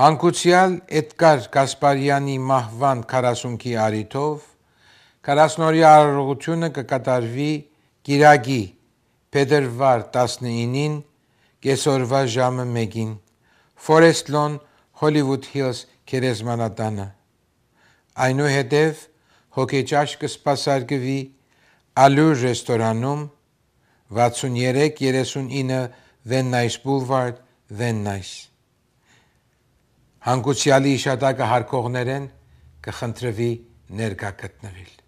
Հանկուցյալ Էդգար Գասպարյանի մահվան 40-ի արիթով 40-օրյա արարողությունը կկատարվի Գիրագի Փետրվար 19-ին կեսօրվա ժամը 1-ին Forest Lawn Hollywood Hills Գերեզմանատանը Այնուհետև հոկեճաշ կսպասարկվի Ալու ռեստորանում 6339 Venice Boulevard Venice հանգուցյալի իշտակը հարկողներ են կխնդրվի ներկա գտնվել